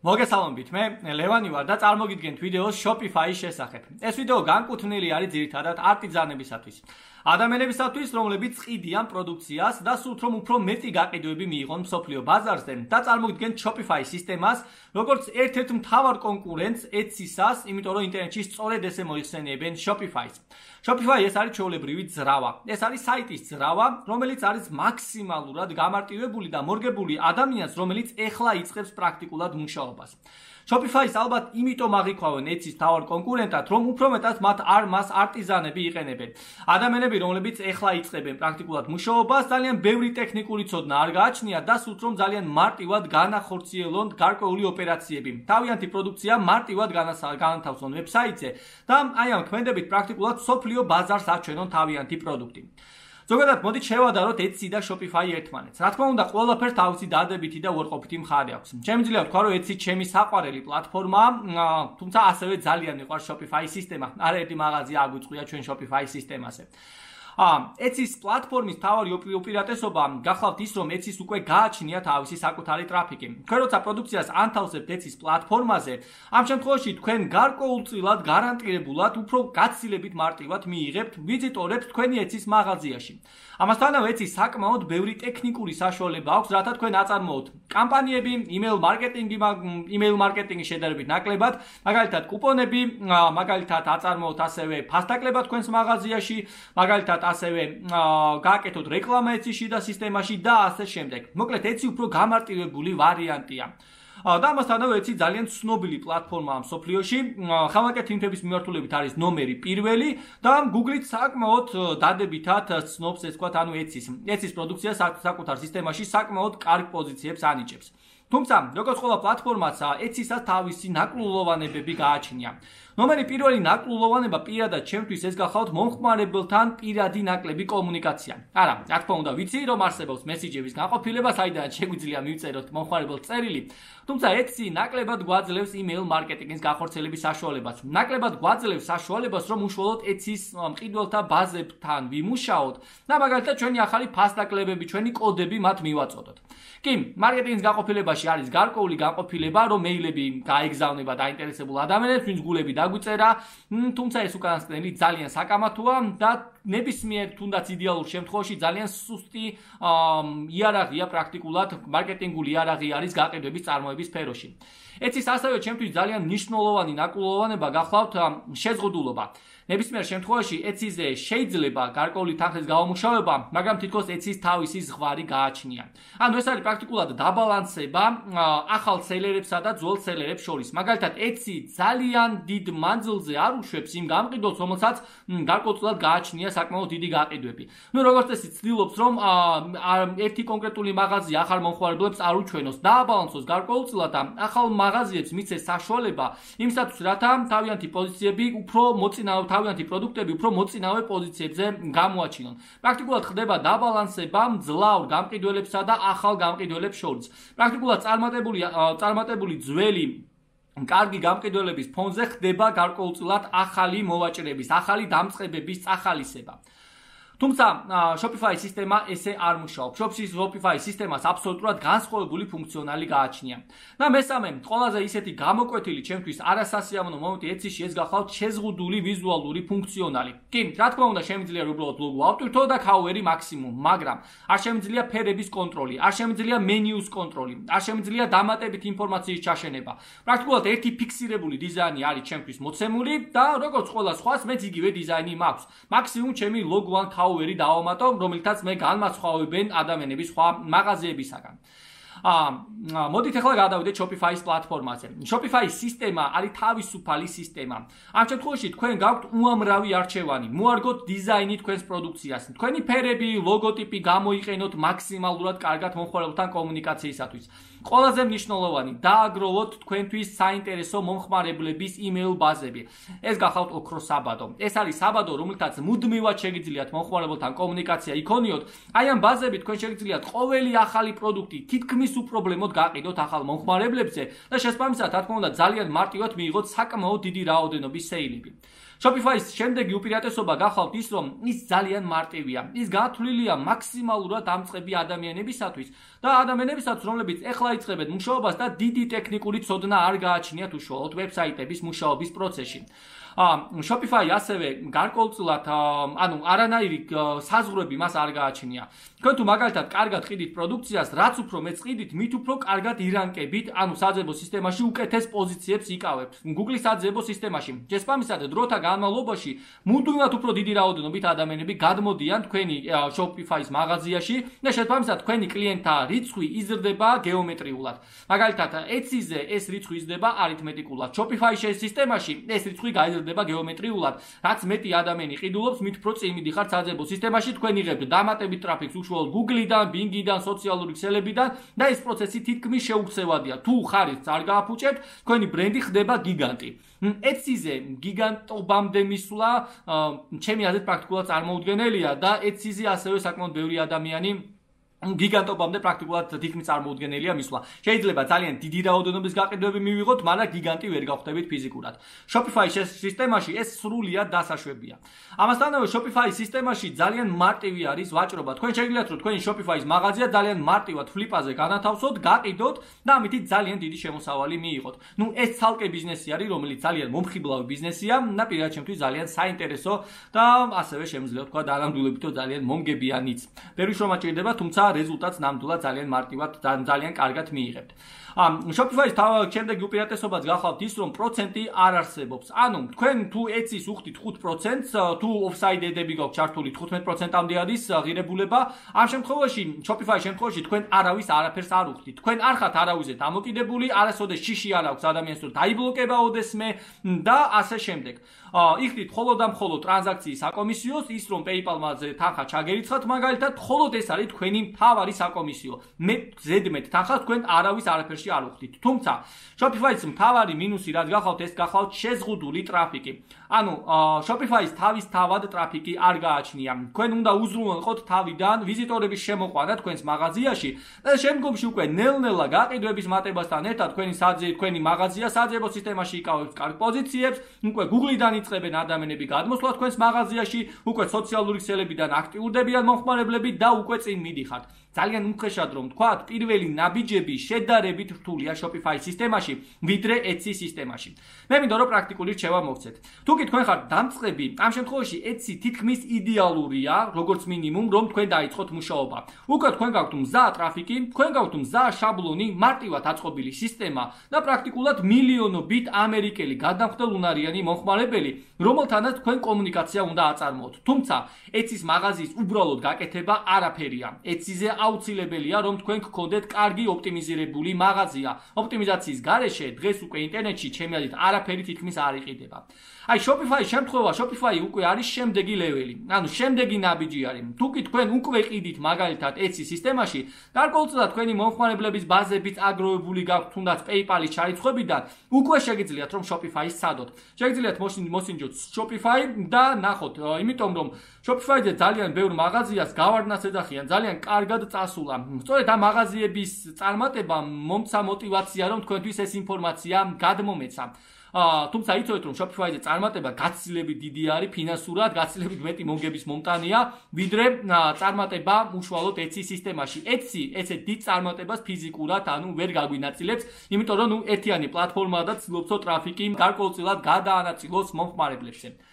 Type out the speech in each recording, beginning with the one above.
მოგესალმებით მე ლევანი ვარ და წარმოგიდგენთ ვიდეოს Shopify-ის შესახებ. ეს ვიდეო განკუთვნილი არის ძირითადად არტიზანებისათვის. ადამიანებისათვის, რომლებიც ყიდიან პროდუქციას და სულ უფრო მეტი გაყიდვები მიიღონ სოფლიო ბაზარზე და წარმოგიდგენთ Shopify სისტემას, როგორც ერთ-ერთ მთავარ კონკურენტს Etsy-სას, იმიტომ რომ ინტერნეტში სწორედ ესე მოიხსენიებენ Shopify-ს. Shopify ეს არის ჩაოლებრივი ძრავა. ეს არის საიტის ძრავა, რომელიც არის მაქსიმალურად გამარტივებული და მორგებული ადამიანს, რომელიც ეხლა იწყებს პრაქტიკულად მუშაობას. მუშაობას. Shopify-ს ალბათ იმიტომ აღიქვავენ Etsy-ს თავარ კონკურენტად, რომ უფრო მეტად მათ არ მას არტიზანები იყენებენ. ადამიანები, რომლებიც ეხლა იწყებენ პრაქტიკულად მუშაობას, ძალიან ბევრი ტექნიკური ცოდნა არ გააჩნიათ და სულ რომ ძალიან მარტივად განახორციელონ გარკვეული ოპერაციები. თავიანთი პროდუქცია მარტივად განათავსონ ვებსაიტზე და აი ამ კმენდებით პრაქტიკულად სოფლიო ბაზარს აჩვენონ თავიანთი პროდუქტი. ზოგადად მოდი შევადაროთ Etsy და Shopify ერთმანეთს. რა თქმა უნდა, ყველაფერს თავისი დადებითი და უარყოფითი მხარე აქვს. შემიძლია ვთქვა, რომ Etsy ჩემი საყვარელი პლატფორმაა, თუმცა ასევე ძალიან მიყვარს Shopify სისტემა. არა ერთი მაღაზია აგვიწყვია ჩვენ Shopify სისტემაზე. ეცის პლატფორმის თავი ოპერატესობა გახლავთ ის რომ ეცის უკვე გააჩნია თავისი საკუთარი ტრაფიკი თქვენ როცა პროდუქციას ანთავსებთ ეცის პლატფორმაზე ამ შემთხვევაში თქვენ გარკვეულწილად გარანტირებულად უფრო გაცილებით მარტივად მიიღებთ ვიზიტორებს თქვენი ეცის მაღაზიაში ამასთანავე ეცის საკმაოდ ბევრი ტექნიკური საშუალება აქვს რათა თქვენ აწარმოოთ კამპანიები იმეილ მარკეტინგი იმეილ მარკეტინგის შედარებით ნაკლებად მაგალითად კუპონები მაგალითად აწარმოოთ ასევე ფასდაკლება თქვენს მაღაზიაში მაგალითად ასევე გააკეთოთ რეკლამა ეცი შიდა სისტემაში და ასე შემდეგ. მოკლედ ეცი უფრო გამარტივებული ვარიანტია. და ამასთანავე ეცი ძალიან ცნობილი პლატფორმაა სოფლიოში. ხალხაკეთ ინფების მიმართულებით არის ნომერი პირველი და Google-ით საკმაოდ დადებითად ცნობს ეს თქვათ ანუ ეცის. ეცის პროდუქცია საკუთარ სისტემაში საკმაოდ კარგ პოზიციებს ანიჭებს. თუმცა, როგორც ყველა პლატფორმაცა, ეცისაც თავისი ნაკლულოვანებები გააჩნია. ნომერი პირველი ნაკლულოვანება პირადად ჩემთვის ეს გახავთ მომხმარებელთან პირადი ნაკლები კომუნიკაცია. არა, რა თქმა უნდა, ვიცი რომ არსებობს მესიჯების განყოფილება, საიდანაც შეგვიძლია მივწეროთ მომხმარებელ წერილი, თუმცა ეცი ნაკლებად გვაძლევს email marketing-ის გახორცელების საშუალებას. ნაკლებად გვაძლევს საშუალებას, რომ უშუალოდ ეცის მყიდველთა ბაზებთან ვიმუშაოთ და მაგალითად ჩვენი ახალი ფასდაკლებები, ჩვენი კოდები მათ მივაწოდოთ. კი, მარკეტინგის განყოფილება ეპიზოდაში არის გარკვეული განყოფილება, რომ მეილები გაიგზავნება დაინტერესებულ ადამიანებს, ვინც გულები დაგვიწერა, თუმცა ეს უკანასკნელი ძალიან საკამათოა და ნებისმიერ თუნდაც იდეალურ შემთხვევაში ძალიან სუსტი იარაღია პრაქტიკულად მარკეტინგული იარაღი არის გაყიდვების წარმოების სფეროში. ეც ის ასევე ჩემთვის ძალიან მნიშვნელოვანი ნაკლულოვანება გახლავთ შეზღუდულობა. ნებისმიერ შემთხვევაში ეც ისე შეიძლება გარკვეული თანხის გამომუშავება, მაგრამ თითქოს ეც ის თავისი ზღვარი გააჩნია. ანუ ეს არის პრაქტიკულად დაბალანსება ახალ სელერებსა და ძველ სელერებს შორის. მაგალითად, ეცი ძალიან დიდ მანძილზე არ უშვებს იმ გამყიდოს, რომელსაც გარკვეულად გააჩნია მინდა საკმაოდ დიდი გაყიდვები. ნუ როგორც წესი ცდილობს რომ ერთი კონკრეტული მაღაზია ახალ მომხმარებლებს არ უჩვენოს და აბალანსოს გარკვეულწილად ახალ მაღაზიებს მიცეს საშუალება იმისათვის რათა თავიანთი პოზიციები უფრო მოწინავე თავიანთი პროდუქტები უფრო მოწინავე პოზიციებზე გამოაჩინონ. პრაქტიკულად ხდება დაბალანსება მძლავრ გამყიდველებსა და ახალ გამყიდველებს შორის. პრაქტიკულად წარმატებული წარმატებული ძველი კარგი გამყიდველების ფონზე ხდება გარკვეულწილად ახალი მოვაჭრების, ახალი დამწყებების წახალისება. თუმცა Shopify სისტემა ესე არ მუშაობს. Shopify-ის Shopify სისტემას აბსოლუტურად განსხვავებული ფუნქციონალი გააჩნია. და მესამე, ყველაზე ისეთი გამოკვეთილი ჩემთვის არასასიამოვნო მომენტი ეცეში ეს გახავთ შეზღუდული ვიზუალური ფუნქციონალი. კი, რა თქმა უნდა, შემიძლია უბრალოდ ლოგო ავტვირთო და cover-ი მაქსიმუმ, მაგრამ არ შემიძლია ფერების კონტროლი, არ შემიძლია menu-ს კონტროლი, არ შემიძლია დამატებით ინფორმაციის ჩაშენება. პრაქტიკულად ერთი ფიქსირებული დიზაინი არის ჩემთვის მოცემული და როგორც ყველა სხვას, მეც იგივე დიზაინი მაქვს. მაქსიმუმ ჩემი ლოგო ან cover ფაუერი დაავმატო, რომელთაც მე განმაცხავებენ ადამიანები სხვა მაღაზიებისგან. ა მოდით ახლა გადავიდეთ Shopify-ის პლატფორმაზე. Shopify-ის სისტემა არის თავისუფალი სისტემა. ამ შემთხვევაში თქვენ გაქვთ უამრავი არჩევანი. მოარგოთ დიზაინი თქვენს პროდუქციას. თქვენი ფერები, ლოგოტიპი გამოიყენოთ მაქსიმალურად კარგად მომხმარებელთან კომუნიკაციისათვის. ყველაზე მნიშვნელოვანი დააგროვოთ თქვენთვის საინტერესო მომხმარებლების email ბაზები. ეს გახავთ ოქროს საბადო. ეს არის საბადო, რომელთაც მუდმივად შეგიძლიათ მომხმარებელთან კომუნიკაცია იქონიოთ. აი ამ ბაზები თქვენ შეგიძლიათ ყოველი ახალი პროდუქტი თითქმის უპრობლემოდ გაყიდოთ ახალ მომხმარებლებზე და შესაბამისად, რა თქმა უნდა, ძალიან მარტივად მიიღოთ საკმაოდ დიდი რაოდენობის სეილები. Shopify-ის შემდეგი უპირატესობა გახავთ ის, რომ ის ძალიან მარტივია. ის გათვლილია მაქსიმალურად ამწყები ადამიანებისათვის და ადამიანებისათვის, რომლებიც ეხლა იწყებენ მუშაობას და დიდი ტექნიკური ცოდნა არ გააჩნიათ უშუალოდ ვებსაიტების მუშაობის პროცესში. Shopify ასევე გარკვეულწილად ანუ არანაირი საზღვრები მას არ გააჩნია. თქვენ თუ მაგალითად კარგად ყიდით პროდუქციას, რაც უფრო მეც ყიდით, მით უფრო კარგად ირანკებით, ანუ საძებო სისტემაში უკეთეს პოზიციებს იკავებთ. Google-ის საძებო სისტემაში. ჯესპამისად დროთა განმავლობაში მუდმივად უფრო დიდი რაოდენობით ადამიანები გადმოდიან თქვენი Shopify-ის მაღაზიაში და შეთავაზოთ თქვენი კლიენტთა რიცხვი იზრდება გეომეტრიულად. მაგალითად, Etsy-ზე ეს რიცხვი იზრდება არითმეტიკულად. Shopify-ის სისტემაში ეს რიცხვი გაიზრდება ვითარდება გეომეტრიულად. რაც მეტი ადამიანი ყიდულობს, მით უფრო წინიდი ხარ საძებო სისტემაში თქვენ იღებთ დამატებით ტრაფიკს უშუალოდ Google-დან, Bing-დან, სოციალური ქსელებიდან და ეს პროცესი თითქმის შეუქცევადია. თუ ხარით არ გააფუჭებთ, თქვენი ბრენდი ხდება გიგანტი. ეციზე გიგანტობამდე მისვლა ჩემი აზრით პრაქტიკულად წარმოუდგენელია და ეციზე ასევე საკმაოდ ბევრი ადამიანი გიგანტობამდე პრაქტიკულად თითქმის წარმოუდგენელია მისვლა. შეიძლება ძალიან დიდი რაოდენობის გაყიდვები მივიღოთ, მაგრამ გიგანტი ვერ გავხდებით ფიზიკურად. Shopify-ის სისტემაში ეს სრულიად დასაშვებია. ამასთანავე Shopify-ის სისტემაში ძალიან მარტივი არის ვაჭრობა. თქვენ შეგიძლიათ რომ თქვენი Shopify-ის მაღაზია ძალიან მარტივად ფლიპაზე განათავსოთ, გაყიდოთ და ამით ძალიან დიდი შემოსავალი მიიღოთ. ნუ ეს ცალკე ბიზნესი არის, რომელიც ძალიან მომხიბლავი ბიზნესია და პირველად ჩემთვის ძალიან საინტერესო და ასევე შემიძლია თქვა დანამდვილებითო ძალიან მომგებიანიც. ბევრი შრომა ჭირდება, თუმცა რეზულტატს ნამდვილად ძალიან მარტივად ძალიან კარგად მიიღებთ. ამ Shopify-ის შემდეგი უპირატესობაც გახლავთ ის, რომ პროცენტი არ არსებობს. ანუ თქვენ თუ ეცის უხდით 5%-ს, თუ ოფსაიდედები გაქვთ ჩართული 15%-ამდე არის ღირებულება, ამ შემთხვევაში Shopify-ის შემთხვევაში თქვენ არავის არაფერს არ უხდით. თქვენ არ ხართ არავიზე დამოკიდებული, არასოდეს შიში არ აქვს ადამიანს, რომ დაიბლოკებაოდეს მე და ასე შემდეგ. ა იქით მხოლოდ ამ მხოლოდ ტრანზაქციის აკომისიოს ის რომ PayPal-მაზე თანხა ჩაგერიცხათ მაგალითად, მხოლოდ ეს არის თქვენი მთავარი საკომისიო. მე ზედმეთ თანხა თქვენ არავის არაფერს ვერსიაში არ ვხდით. თუმცა Shopify-ის მთავარი მინუსი რაც გახავთ, ეს გახავთ შეზღუდული ტრაფიკი. ანუ Shopify-ის თავის თავად ტრაფიკი არ გააჩნია. თქვენ უნდა უზრუნველყოთ თავიდან ვიზიტორების შემოყვანა თქვენს მაღაზიაში და შემდგომში უკვე ნელ-ნელა გაყიდვების მატებასთან ერთად თქვენი საძი თქვენი მაღაზია საძებო სისტემაში იკავებს კარგ პოზიციებს, უკვე Google-დან იწყებენ ადამიანები გადმოსვლა თქვენს მაღაზიაში, უკვე სოციალური ქსელებიდან აქტიურდებიან მომხმარებლები და უკვე წინ მიდიხართ. ძალიან უხეშად რომ თქვა პირველი ნაბიჯები შედარებით რთულია Shopify სისტემაში, ვიდრე Etsy სისტემაში. მე მინდა რომ პრაქტიკული რჩევა მოგცეთ. თუკი თქვენ ხართ დამწყები, ამ შემთხვევაში Etsy თითქმის იდეალურია, როგორც მინიმუმ, რომ თქვენ დაიწყოთ მუშაობა. უკვე თქვენ გაქვთ მზა ტრაფიკი, თქვენ გაქვთ მზა შაბლონი, მარტივად აწყობილი სისტემა და პრაქტიკულად მილიონობით ამერიკელი გადამხდელ უნარიანი მომხმარებელი, რომელთანაც თქვენ კომუნიკაცია უნდა აწარმოოთ. თუმცა Etsy-ს მაღაზიის უბრალოდ გაკეთება არაფერია. Etsy-ზე აუცილებელია, რომ თქვენ გქონდეთ კარგი ოპტიმიზირებული მაღაზია მაღაზია ოპტიმიზაციის გარეშე დღეს უკვე ინტერნეტში ჩემი აზრით არაფერი თითქმის არ იყიდება. აი Shopify შემთხვევა Shopify უკვე არის შემდეგი level-ი. ანუ შემდეგი ნაბიჯი არის. თუკი თქვენ უკვე ყიდით მაგალითად Etsy სისტემაში, გარკვეულწილად თქვენი მომხმარებლების ბაზებით აგროვებული გაქვთ თუნდაც PayPal-ის ჩარიცხვებიდან, უკვე შეგიძლიათ რომ Shopify-ს სადოთ. შეგიძლიათ მოსინჯოთ Shopify და ნახოთ, იმიტომ რომ Shopify-ზე ძალიან ბევრ მაღაზიას გავარდნას ეძახიან, ძალიან კარგად წასულა. სწორედ ამ მაღაზიების წარმატება მომცა мотиваცია რომ თქვენთვის ეს ინფორმაცია გადმომეცა. თუმცა იცოდეთ რომ Shopify-ზე წარმატება გაცილებით დიდი არის ფინანსურად, გაცილებით მეტი მონგების მომტანია, ვიდრე წარმატება უშუალოდ Etsy სისტემაში. Etsy ესე დიდ წარმატებას ფიზიკურად, ანუ ვერ გაგვინაწილებს, იმიტომ რომ ნუ ეთიანი პლატფორმაა და ცდილობს ო ტრაფიკი გარკვეულწილად გადაანაწილოს მომხმარებლებს შეიძლება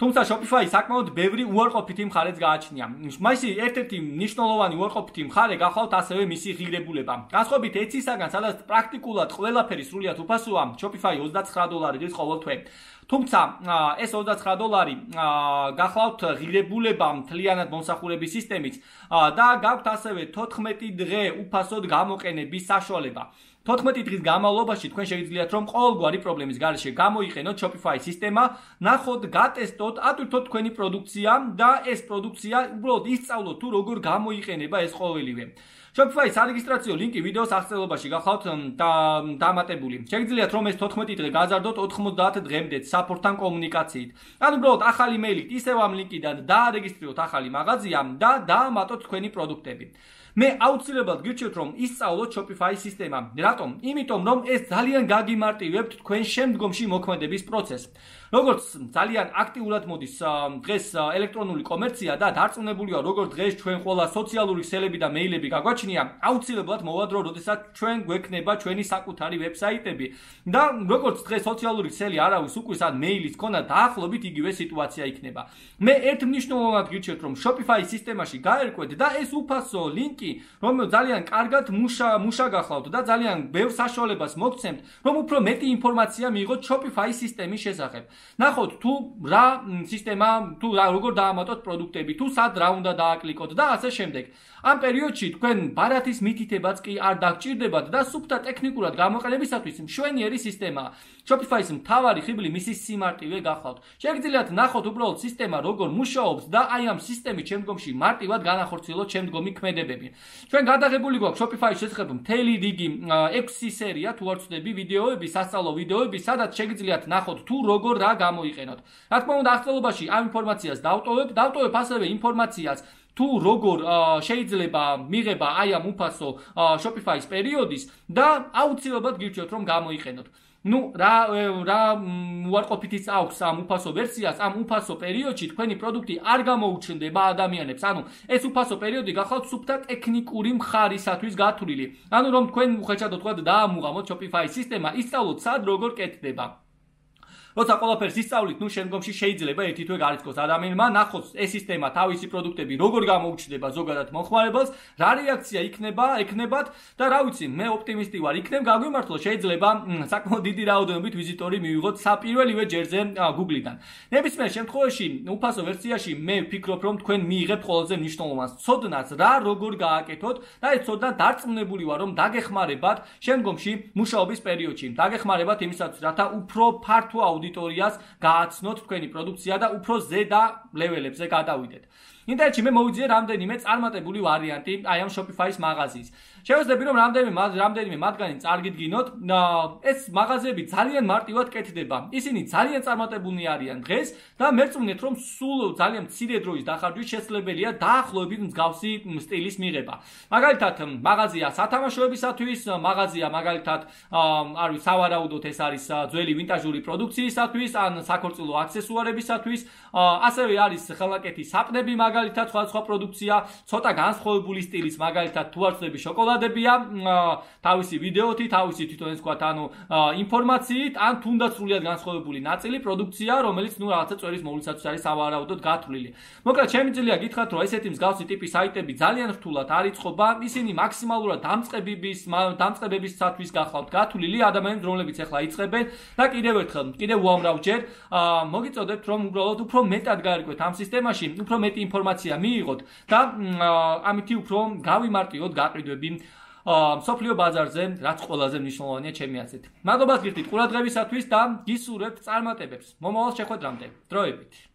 თუმცა Shopify საკმაოდ ბევრი უარყოფითი მხარეც გააჩნია. მაისი ერთ-ერთი მნიშვნელოვანი უარყოფითი მხარე გახავთ ასევე მისი ღირებულება. გასხობით ეცისაგან, სადაც პრაქტიკულად ყველაფერი სრულიად უფასოა, Shopify 29 დოლარის ყოველ თვე. თუმცა ეს 29 დოლარი გახლავთ ღირებულება მთლიანად მომსახურების სისტემით და გაქვთ ასევე 14 დღე უფასოდ გამოყენების საშუალება. 14 დღის განმავლობაში თქვენ შეიძლებათ რომ ყოველგვარი პრობლემის გარშე გამოიყენოთ Shopify სისტემა, ნახოთ, გატესტოთ, ატვირთოთ თქვენი პროდუქცია და ეს პროდუქცია უბრალოდ ისწავლოთ თუ როგორ გამოიყენება ეს ყოველივე. Shopify სარეგისტრაციო ლინკი ვიდეოს აღწერილობაში გახავთ დამატებული. შეგიძლიათ რომ ეს 14 დღე გაზარდოთ 90 დღემდეც საპორტთან კომუნიკაციით. ან უბრალოდ ახალი მეილით ისევ ამ ლინკიდან დაარეგისტრიროთ ახალი მაღაზია და დაამატოთ თქვენი პროდუქტები. მე აუცილებლად გირჩევთ რომ ისწავლოთ Shopify სისტემა. რატომ? იმიტომ რომ ეს ძალიან გაგიმარტივებთ თქვენ შემდგომში მოქმედების პროცესს. როგორც ძალიან აქტიურად მოდის დღეს ელექტრონული კომერცია და დარწმუნებულია როგორც დღეს ჩვენ ყველა სოციალური ქსელები და მეილები გაგვაჩნია, აუცილებლად მოვადრო როდესაც ჩვენ გვექნება ჩვენი საკუთარი ვებსაიტები და როგორც დღეს სოციალური ქსელი არავის უკვირს ან მეილის ქონა დაახლოებით იგივე სიტუაცია იქნება. მე ერთ მნიშვნელოვანად გირჩევთ რომ Shopify სისტემაში გაერკვეთ და ეს უფასო ლინკი ტიპი, რომელიც ძალიან კარგად მუშა მუშა გახლავთ და ძალიან ბევრ საშუალებას მოგცემთ, რომ უფრო მეტი ინფორმაცია მიიღოთ Shopify სისტემის შესახებ. ნახოთ თუ რა სისტემა, თუ როგორ დაამატოთ პროდუქტები, თუ სად რა უნდა დააკლიკოთ და ასე შემდეგ. ამ პერიოდში თქვენ ბარათის მითითებაც კი არ დაგჭირდებათ და სუფთა ტექნიკურად გამოყენებისათვის მშვენიერი სისტემა Shopify-ის მთავარი ხიბლი მისის სიმარტივე გახლავთ. შეგიძლიათ ნახოთ უბრალოდ სისტემა როგორ მუშაობს და აი ამ სისტემის შემდგომში მარტივად განახორციელოთ შემდგომი ქმედებები. ჩვენ გადაღებული გვაქვს Shopify-ში შეხებ მთელი რიგი 6 სერია თუ არ ვცდები ვიდეოები, სასწავლო ვიდეოები, სადაც შეგიძლიათ ნახოთ თუ როგორ რა გამოიყენოთ. რა თქმა უნდა, აღწერილობაში ამ ინფორმაციას დავტოვებ, დავტოვებ ასევე ინფორმაციას თუ როგორ შეიძლება მიიღება აი ამ უფასო Shopify-ის პერიოდის და აუცილებლად გირჩევთ რომ გამოიყენოთ. ну ра э, ра уარყოფითიც აქვს ამ უფასო ვერსიას ამ უფასო პერიოდში თქვენი პროდუქტი არ გამოუჩნდება ადამიანებს ანუ ეს უფასო პერიოდი გახლავთ სუფთა ტექნიკური მხარისათვის გათვლილი ანუ რომ თქვენ უხეჭადოთ თქვა და ამუღამოთ shopify სისტემა ისწავლოთ სად როგორ კეთდება როცა ყველაფერს ისწავლით, ნუ შემდგომში შეიძლება ერთი თვე გარიცხოს ადამიანმა ნახოს ეს სისტემა თავისი პროდუქტები როგორ გამოუჩნდება ზოგადად მომხმარებელს, რა რეაქცია იქნება, ეკნებათ და რა ვიცი, მე ოპტიმისტი ვარ, იქნებ გაგვიმართლო, შეიძლება საკმაოდ დიდი რაოდენობით ვიზიტორი მივიღოთ საპირველივე ჯერზე Google-დან. ნებისმიერ შემთხვევაში, უფასო ვერსიაში მე ვფიქრობ, რომ თქვენ მიიღებთ ყველაზე მნიშვნელოვანს ცოდნას, რა როგორ გააკეთოთ და ეს ცოდნა დარწმუნებული ვარ, რომ დაგეხმარებათ შემდგომში მუშაობის პერიოდში. დაგეხმარებათ იმისათვის, რათა უფრო ფართო აუ აუდიტორიას გააცნოთ თქვენი პროდუქცია და უფრო ზედა ლეველებზე გადავიდეთ. ინტერნეტში მე მოვიძიე რამდენიმე წარმატებული ვარიანტი აი ამ Shopify-ის მაღაზიის. შევეძები რომ რამდენიმე რამდენიმე მაგგანი წარგიდგინოთ. ეს მაღაზიები ძალიან მარტივად კეთდება. ისინი ძალიან წარმატებული არიან დღეს და მერწმუნეთ რომ სულ ძალიან მცირე დროის დახარჯვით შესაძლებელია დაახლოებით მსგავსი სტილის მიღება. მაგალითად, მაღაზია სათამაშოებისათვის, მაღაზია მაგალითად, არ ვიცი, სავარაუდოდ ეს არის ძველი ვინტაჟური პროდუქცია ფიქსირებისათვის ან საქორწილო აქსესუარებისათვის ასევე არის ხალაკეთის საპნები მაგალითად სხვა სხვა პროდუქცია ცოტა განსხვავებული სტილის მაგალითად თუარცები შოკოლადებია თავისი ვიდეოთი თავისი თვითონ ეს ვთქვათ ანუ ინფორმაციით ან თუნდაც სრულიად განსხვავებული ნაწილი პროდუქცია რომელიც ნუ რაღაცა წვერის მოვლისაც არის ავარაუდოდ გათვლილი მოკლედ ჩემი ძილია გითხრათ რომ ესეთი მსგავსი ტიპის საიტები ძალიან რთულად არიწყობა ისინი მაქსიმალურად დამწებების დამწებებისათვის გახლავთ გათვლილი ადამიანებს რომლებიც ახლა იწყებენ და კიდევ ერთხელ კიდევ უამრავ ჯერ მოგიწოდებთ რომ უბრალოდ უფრო მეტად გაერკვეთ ამ სისტემაში უფრო მეტი ინფორმაცია მიიღოთ და ამითი უფრო გავიმარტიოთ გაყიდვები სოფლიო ბაზარზე რაც ყველაზე მნიშვნელოვანია ჩემი აზრით მადლობა გირთით ყურადღებისათვის და გისურვებთ წარმატებებს მომავალ შეხვედრამდე დროებით